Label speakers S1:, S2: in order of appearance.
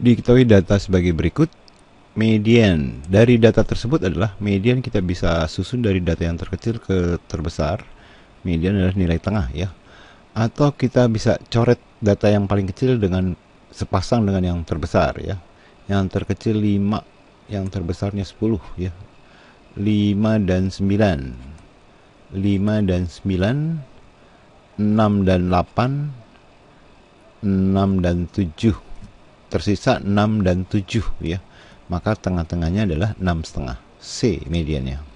S1: diketahui data sebagai berikut. Median. Dari data tersebut adalah median kita bisa susun dari data yang terkecil ke terbesar. Median adalah nilai tengah ya. Atau kita bisa coret data yang paling kecil dengan sepasang dengan yang terbesar ya. Yang terkecil 5, yang terbesarnya 10 ya. 5 dan 9. 5 dan 9 6 dan 8 6 dan 7 tersisa 6 dan 7 ya maka tengah-tengahnya adalah 6,5 setengah C medianya.